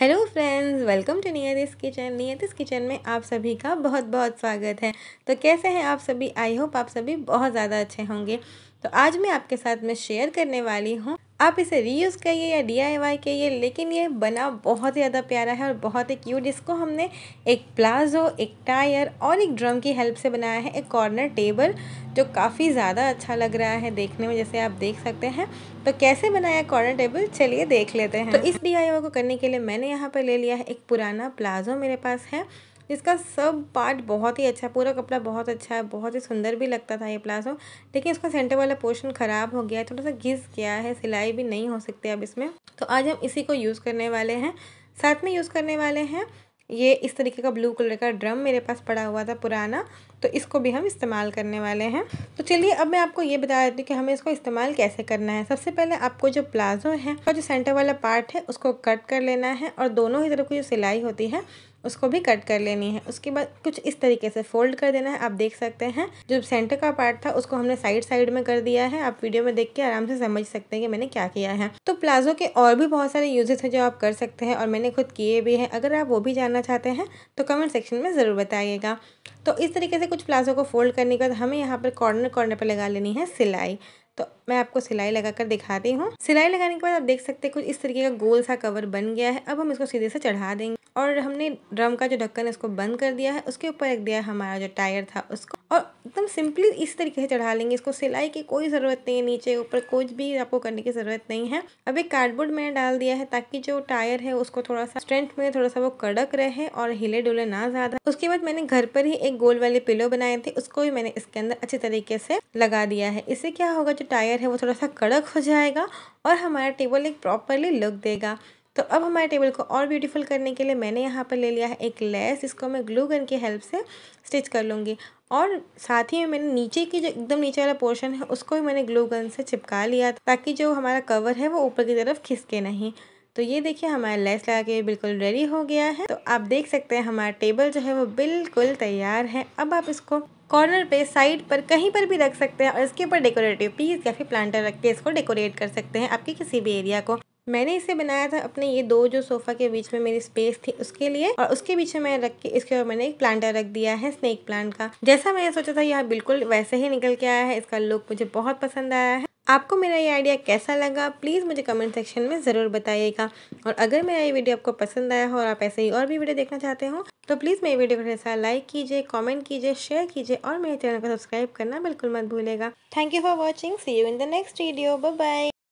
hello friends welcome to Niyati's kitchen Niyati's kitchen में आप सभी का बहुत बहुत स्वागत है तो कैसे हैं आप सभी आई होप आप सभी बहुत ज़्यादा अच्छे होंगे तो आज मैं आपके साथ में शेयर करने वाली हूँ आप इसे रीयूज़ करिए या डी आई वाई करिए लेकिन ये बना बहुत ही ज़्यादा प्यारा है और बहुत ही क्यूट इसको हमने एक प्लाजो एक टायर और एक ड्रम की हेल्प से बनाया है एक कॉर्नर टेबल जो काफ़ी ज़्यादा अच्छा लग रहा है देखने में जैसे आप देख सकते हैं तो कैसे बनाया कॉर्नर टेबल चलिए देख लेते हैं तो इस डी को करने के लिए मैंने यहाँ पर ले लिया है एक पुराना प्लाजो मेरे पास है इसका सब पार्ट बहुत ही अच्छा पूरा कपड़ा बहुत अच्छा है बहुत ही सुंदर भी लगता था ये प्लाजो लेकिन इसका सेंटर वाला पोर्शन ख़राब हो गया है थोड़ा सा घिस गया है सिलाई भी नहीं हो सकती अब इसमें तो आज हम इसी को यूज़ करने वाले हैं साथ में यूज़ करने वाले हैं ये इस तरीके का ब्लू कलर का ड्रम मेरे पास पड़ा हुआ था पुराना तो इसको भी हम इस्तेमाल करने वाले हैं तो चलिए अब मैं आपको ये बता देती हूँ कि हमें इसको इस्तेमाल कैसे करना है सबसे पहले आपको जो प्लाजो है और जो सेंटर वाला पार्ट है उसको कट कर लेना है और दोनों ही तरफ की जो सिलाई होती है उसको भी कट कर लेनी है उसके बाद कुछ इस तरीके से फोल्ड कर देना है आप देख सकते हैं जो सेंटर का पार्ट था उसको हमने साइड साइड में कर दिया है आप वीडियो में देख के आराम से समझ सकते हैं कि मैंने क्या किया है तो प्लाजो के और भी बहुत सारे यूजेस हैं जो आप कर सकते हैं और मैंने खुद किए भी हैं अगर आप वो भी जानना चाहते हैं तो कमेंट सेक्शन में ज़रूर बताइएगा तो इस तरीके से कुछ प्लाजो को फोल्ड करने के बाद हमें यहाँ पर कॉर्नर कॉर्नर पर लगा लेनी है सिलाई तो मैं आपको सिलाई लगा कर दिखाती हूँ सिलाई लगाने के बाद आप देख सकते हैं कुछ इस तरीके का गोल सा कवर बन गया है अब हम इसको सीधे से चढ़ा देंगे और हमने ड्रम का जो ढक्कन है उसको बंद कर दिया है उसके ऊपर रख दिया हमारा जो टायर था उसको और एकदम सिंपली इस तरीके से चढ़ा लेंगे इसको सिलाई की कोई ज़रूरत नहीं है नीचे ऊपर कुछ भी आपको करने की ज़रूरत नहीं है अब एक कार्डबोर्ड मैंने डाल दिया है ताकि जो टायर है उसको थोड़ा सा स्ट्रेंथ में थोड़ा सा वो कड़क रहे और हिले डुले ना ज़्यादा उसके बाद मैंने घर पर ही एक गोल वाले पिलो बनाए थे उसको भी मैंने इसके अंदर अच्छे तरीके से लगा दिया है इससे क्या होगा जो टायर है वो थोड़ा सा कड़क हो जाएगा और हमारा टेबल एक प्रॉपरली लुक देगा तो अब हमारे टेबल को और ब्यूटीफुल करने के लिए मैंने यहाँ पर ले लिया है एक लेस इसको मैं ग्लू गन की हेल्प से स्टिच कर लूँगी और साथ ही में मैंने नीचे की जो एकदम नीचे वाला पोर्शन है उसको भी मैंने ग्लू गन से चिपका लिया ताकि जो हमारा कवर है वो ऊपर की तरफ खिसके नहीं तो ये देखिए हमारा लेस लगा के बिल्कुल रेडी हो गया है तो आप देख सकते हैं हमारा टेबल जो है वो बिल्कुल तैयार है अब आप इसको कॉर्नर पे साइड पर कहीं पर भी रख सकते हैं और इसके ऊपर डेकोरेटिव पीस या फिर प्लांटर रख के इसको डेकोरेट कर सकते हैं आपके किसी भी एरिया को मैंने इसे बनाया था अपने ये दो जो सोफ़ा के बीच में मेरी स्पेस थी उसके लिए और उसके पीछे मैं रख के इसके ऊपर मैंने एक प्लांटर रख दिया है स्नेक प्लांट का जैसा मैंने सोचा था यह बिल्कुल वैसे ही निकल के आया है इसका लुक मुझे बहुत पसंद आया है आपको मेरा ये आइडिया कैसा लगा प्लीज़ मुझे कमेंट सेक्शन में ज़रूर बताइएगा और अगर मेरा ये वीडियो आपको पसंद आया हो और आप ऐसे ही और भी वीडियो देखना चाहते हो तो प्लीज़ मेरी वीडियो को ढेर लाइक कीजिए कमेंट कीजिए शेयर कीजिए और मेरे चैनल को सब्सक्राइब करना बिल्कुल मत भूलेगा thank you for watching see you in the next video bye